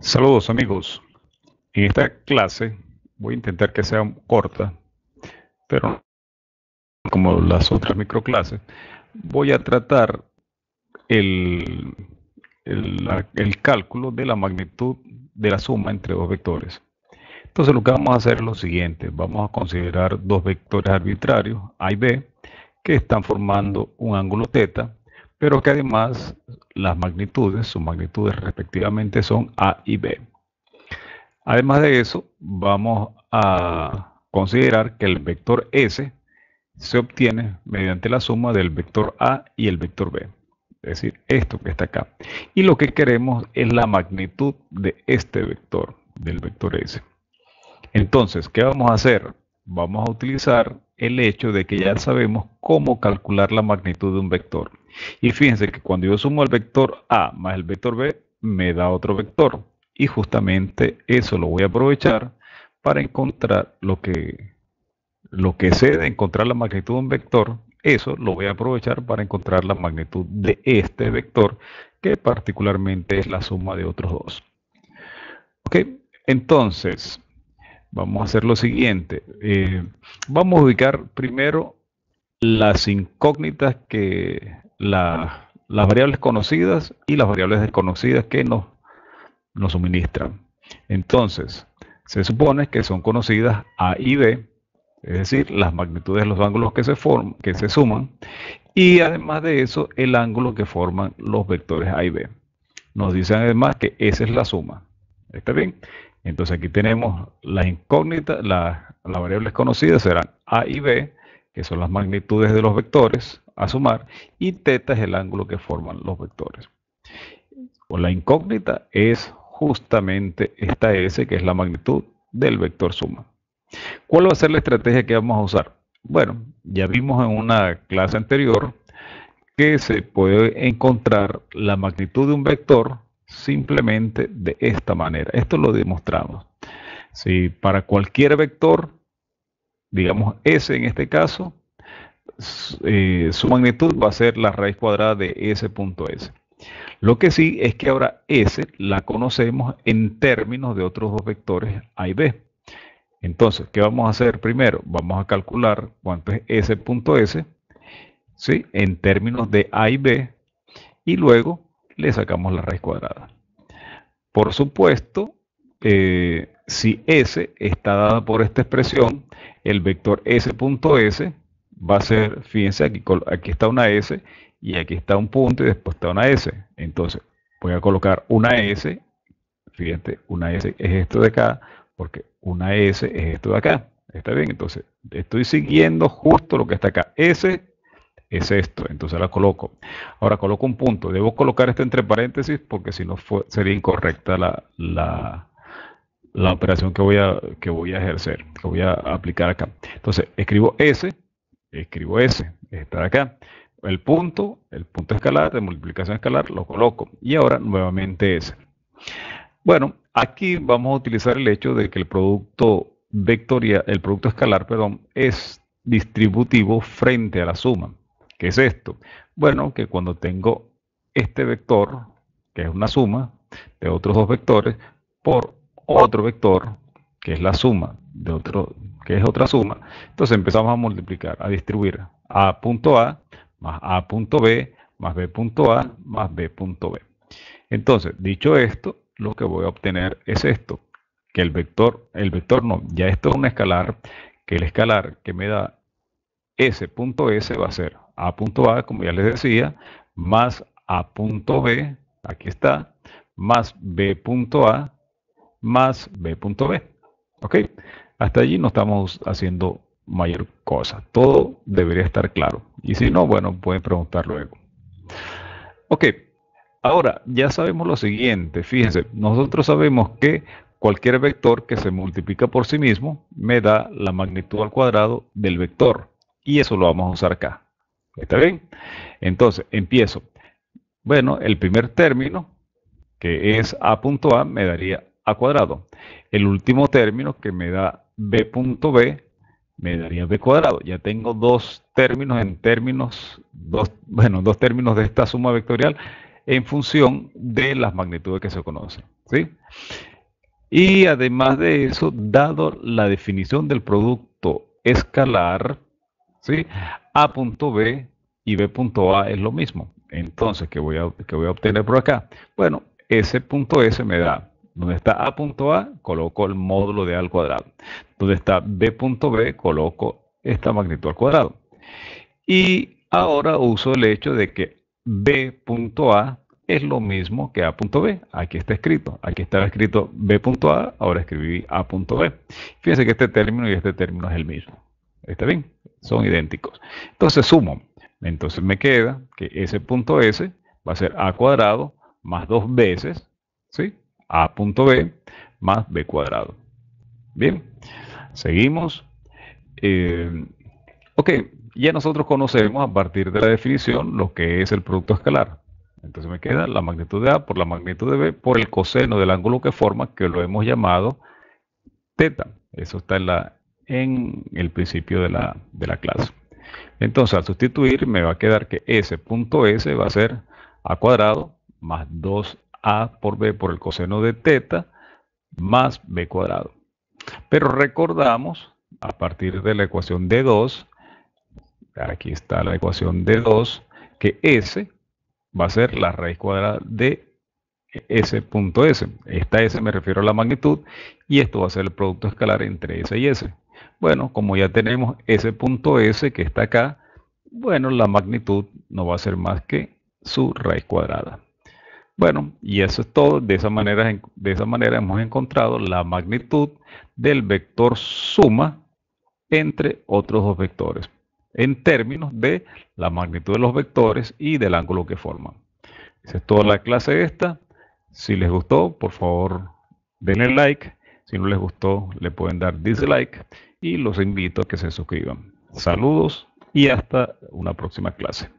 Saludos amigos. En esta clase voy a intentar que sea corta, pero como las otras microclases, voy a tratar el, el, cálculo de la magnitud de la suma entre dos vectores. Entonces lo que vamos a hacer es lo siguiente, vamos a considerar dos vectores arbitrarios, A y B, que están formando un ángulo θ pero que además las magnitudes, sus magnitudes respectivamente son A y B. Además de eso, vamos a considerar que el vector S se obtiene mediante la suma del vector A y el vector B. Es decir, esto que está acá. Y lo que queremos es la magnitud de este vector, del vector S. Entonces, ¿qué vamos a hacer? Vamos a utilizar el hecho de que ya sabemos cómo calcular la magnitud de un vector. Y fíjense que cuando yo sumo el vector A más el vector B, me da otro vector. Y justamente eso lo voy a aprovechar para encontrar lo que, lo que sé de encontrar la magnitud de un vector. Eso lo voy a aprovechar para encontrar la magnitud de este vector, que particularmente es la suma de otros dos. Ok, entonces vamos a hacer lo siguiente. Eh, vamos a ubicar primero las incógnitas que las variables conocidas y las variables desconocidas que nos, nos suministran. Entonces, se supone que son conocidas A y B, es decir, las magnitudes de los ángulos que se, que se suman, y además de eso, el ángulo que forman los vectores A y B. Nos dicen además que esa es la suma. ¿Está bien? Entonces aquí tenemos las incógnitas, las variables conocidas serán A y B, que son las magnitudes de los vectores, a sumar y teta es el ángulo que forman los vectores. O la incógnita es justamente esta S que es la magnitud del vector suma. ¿Cuál va a ser la estrategia que vamos a usar? Bueno, ya vimos en una clase anterior que se puede encontrar la magnitud de un vector simplemente de esta manera. Esto lo demostramos. Si para cualquier vector, digamos S en este caso, eh, su magnitud va a ser la raíz cuadrada de S.S. S. Lo que sí es que ahora S la conocemos en términos de otros dos vectores A y B. Entonces, ¿qué vamos a hacer primero? Vamos a calcular cuánto es S.S. S, en términos de A y B y luego le sacamos la raíz cuadrada. Por supuesto, eh, si S está dada por esta expresión, el vector S.S. S va a ser, fíjense, aquí, aquí está una S y aquí está un punto y después está una S. Entonces, voy a colocar una S, fíjense, una S es esto de acá, porque una S es esto de acá. Está bien, entonces estoy siguiendo justo lo que está acá. S es esto, entonces la coloco. Ahora coloco un punto. Debo colocar esto entre paréntesis porque si no sería incorrecta la, la, operación que voy, a, que voy a ejercer, que voy a aplicar acá. Entonces escribo S escribo ese, está acá. El punto, el punto escalar, de multiplicación escalar, lo coloco. Y ahora nuevamente S. Bueno, aquí vamos a utilizar el hecho de que el producto vectorial, el producto escalar, perdón, es distributivo frente a la suma. ¿Qué es esto? Bueno, que cuando tengo este vector, que es una suma de otros dos vectores, por otro vector, que es la suma de otro que es otra suma. Entonces empezamos a multiplicar, a distribuir a punto a más a punto b más b punto a más b punto b Entonces, dicho esto, lo que voy a obtener es esto, que el vector, el vector no, ya esto es un escalar, que el escalar que me da punto .S va a ser a punto a como ya les decía, más a punto b aquí está, más a más b punto b ¿Ok? Hasta allí no estamos haciendo mayor cosa. Todo debería estar claro. Y si no, bueno, pueden preguntar luego. Ok, ahora ya sabemos lo siguiente. Fíjense, nosotros sabemos que cualquier vector que se multiplica por sí mismo me da la magnitud al cuadrado del vector. Y eso lo vamos a usar acá. ¿Está bien? Entonces, empiezo. Bueno, el primer término, que es a a me daría a cuadrado. El último término que me da b b me daría b cuadrado. Ya tengo dos términos en términos, dos, bueno, dos términos de esta suma vectorial en función de las magnitudes que se conocen. ¿sí? Y además de eso, dado la definición del producto escalar, ¿sí? a punto b y b punto a es lo mismo. Entonces, ¿qué voy a, qué voy a obtener por acá? Bueno, ese punto S me da donde está A.A, A, coloco el módulo de A al cuadrado. Donde está B.B, B, coloco esta magnitud al cuadrado. Y ahora uso el hecho de que B.A es lo mismo que A.B. Aquí está escrito. Aquí estaba escrito B.A, ahora escribí A.B. Fíjense que este término y este término es el mismo. ¿Está bien? Son idénticos. Entonces sumo. Entonces me queda que S.S va a ser A cuadrado más dos veces, ¿sí? a punto b más b cuadrado. Bien, seguimos. Eh, ok, ya nosotros conocemos a partir de la definición lo que es el producto escalar. Entonces me queda la magnitud de A por la magnitud de B por el coseno del ángulo que forma, que lo hemos llamado teta. Eso está en, el principio de la, clase. Entonces al sustituir me va a quedar que punto S va a ser A cuadrado más 2 a por B por el coseno de teta más B cuadrado. Pero recordamos, a partir de la ecuación de 2, aquí está la ecuación de 2, que S va a ser la raíz cuadrada de S.S. Esta S me refiero a la magnitud y esto va a ser el producto escalar entre S y S. Bueno, como ya tenemos S.S que está acá, bueno, la magnitud no va a ser más que su raíz cuadrada. Bueno, y eso es todo. De esa manera, de hemos encontrado la magnitud del vector suma entre otros dos vectores, en términos de la magnitud de los vectores y del ángulo que forman. Esa es toda la clase esta. Si les gustó, por favor, denle like. Si no les gustó, le pueden dar dislike. Y los invito a que se suscriban. Saludos y hasta una próxima clase.